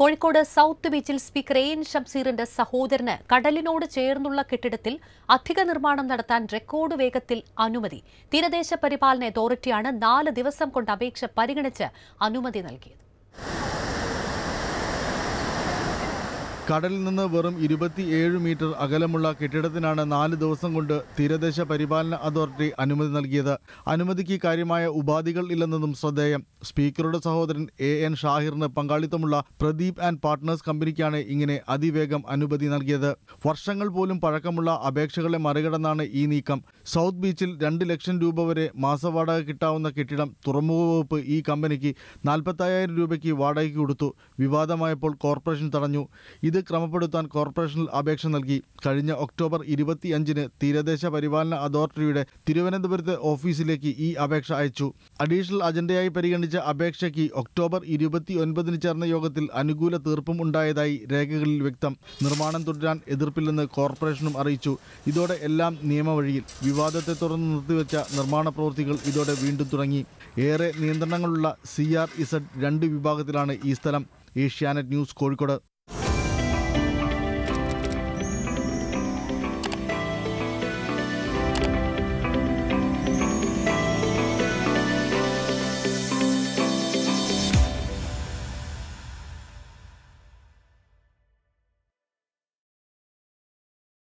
Kozhikode south ബീച്ചിൽ speaker A N ഷംസീറിന്റെ സഹോദരന് കടലിനോട് ചേർന്നുള്ള കെട്ടിടത്തിൽ അധിക നിർമ്മാണം നടത്താൻ റെക്കോർഡ് വേഗത്തിൽ അനുമതി തീരദേശ പരിപാലന അതോറിറ്റിയാണ് നാല് ദിവസം കൊണ്ട് അപേക്ഷ പരിഗണിച്ച് അനുമതി നൽകിയത് കടലിൽ നിന്ന് വെറും ഇരുപത്തിയേഴ് മീറ്റർ അകലമുള്ള കെട്ടിടത്തിനാണ് നാല് ദിവസം കൊണ്ട് തീരദേശ പരിപാലന അതോറിറ്റി അനുമതി നൽകിയത് അനുമതിക്ക് കാര്യമായ ഉപാധികൾ ഇല്ലെന്നതും ശ്രദ്ധേയം സ്പീക്കറുടെ സഹോദരൻ എ എൻ ഷാഹിറിന് പങ്കാളിത്തമുള്ള പ്രദീപ് ആൻഡ് പാർട്ട്നേഴ്സ് കമ്പനിക്കാണ് ഇങ്ങനെ അതിവേഗം അനുമതി നൽകിയത് വർഷങ്ങൾ പോലും പഴക്കമുള്ള അപേക്ഷകളെ മറികടന്നാണ് ഈ നീക്കം സൗത്ത് ബീച്ചിൽ രണ്ട് ലക്ഷം രൂപ വരെ മാസവാടക കിട്ടാവുന്ന കെട്ടിടം തുറമുഖ വകുപ്പ് ഈ കമ്പനിക്ക് നാൽപ്പത്തയ്യായിരം രൂപയ്ക്ക് വാടകയ്ക്ക് കൊടുത്തു വിവാദമായപ്പോൾ കോർപ്പറേഷൻ തടഞ്ഞു ഇത് ക്രമപ്പെടുത്താൻ കോർപ്പറേഷനിൽ അപേക്ഷ നൽകി കഴിഞ്ഞ ഒക്ടോബർ ഇരുപത്തിയഞ്ചിന് തീരദേശ പരിപാലന അതോറിറ്റിയുടെ തിരുവനന്തപുരത്തെ ഓഫീസിലേക്ക് ഈ അപേക്ഷ അയച്ചു അഡീഷണൽ അജണ്ടയായി പരിഗണിച്ച അപേക്ഷയ്ക്ക് ഒക്ടോബർ ഇരുപത്തിയൊൻപതിന് ചേർന്ന യോഗത്തിൽ അനുകൂല തീർപ്പും ഉണ്ടായതായി രേഖകളിൽ വ്യക്തം നിർമ്മാണം തുടരാൻ എതിർപ്പില്ലെന്ന് കോർപ്പറേഷനും അറിയിച്ചു ഇതോടെ എല്ലാം നിയമവഴിയിൽ വിവാദത്തെ തുടർന്ന് നിർത്തിവെച്ച നിർമ്മാണ പ്രവൃത്തികൾ ഇതോടെ വീണ്ടും തുടങ്ങി ഏറെ നിയന്ത്രണങ്ങളുള്ള സി ആർ ഇസഡ് രണ്ട് വിഭാഗത്തിലാണ് ഈ സ്ഥലം ഏഷ്യാനെറ്റ് ന്യൂസ് കോഴിക്കോട്